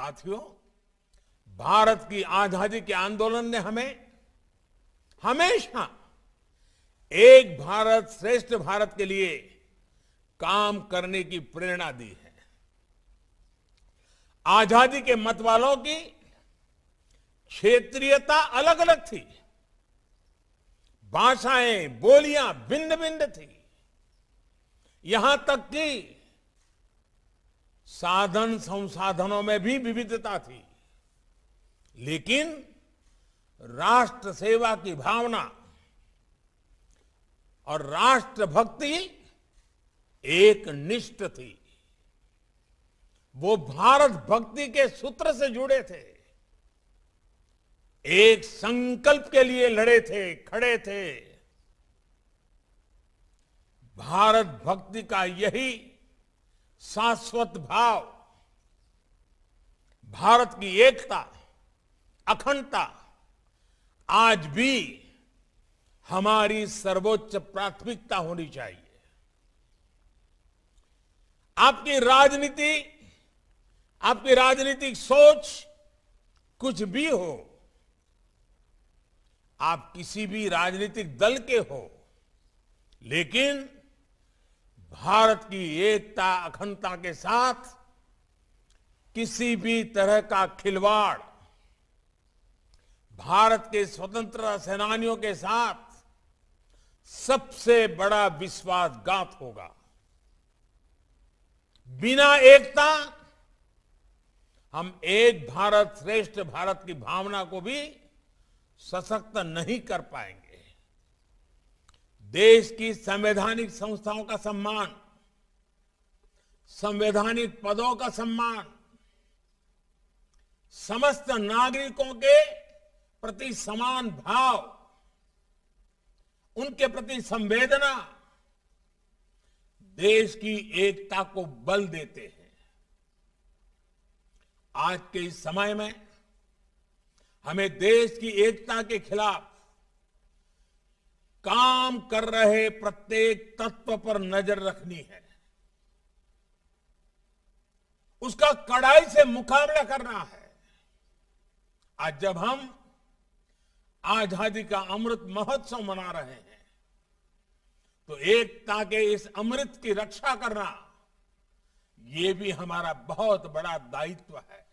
साथियों भारत की आजादी के आंदोलन ने हमें हमेशा एक भारत श्रेष्ठ भारत के लिए काम करने की प्रेरणा दी है आजादी के मत वालों की क्षेत्रीयता अलग अलग थी भाषाएं बोलियां भिन्न भिन्न थी यहां तक कि साधन संसाधनों में भी विविधता थी लेकिन राष्ट्र सेवा की भावना और राष्ट्र भक्ति एक निष्ठ थी वो भारत भक्ति के सूत्र से जुड़े थे एक संकल्प के लिए लड़े थे खड़े थे भारत भक्ति का यही शाश्वत भाव भारत की एकता अखंडता आज भी हमारी सर्वोच्च प्राथमिकता होनी चाहिए आपकी राजनीति आपकी राजनीतिक सोच कुछ भी हो आप किसी भी राजनीतिक दल के हो लेकिन भारत की एकता अखंडता के साथ किसी भी तरह का खिलवाड़ भारत के स्वतंत्रता सेनानियों के साथ सबसे बड़ा विश्वासघात होगा बिना एकता हम एक भारत श्रेष्ठ भारत की भावना को भी सशक्त नहीं कर पाएंगे देश की संवैधानिक संस्थाओं का सम्मान संवैधानिक पदों का सम्मान समस्त नागरिकों के प्रति समान भाव उनके प्रति संवेदना देश की एकता को बल देते हैं आज के इस समय में हमें देश की एकता के खिलाफ काम कर रहे प्रत्येक तत्व पर नजर रखनी है उसका कड़ाई से मुकाबला करना है आज जब हम आजादी का अमृत महोत्सव मना रहे हैं तो एकता के इस अमृत की रक्षा करना ये भी हमारा बहुत बड़ा दायित्व है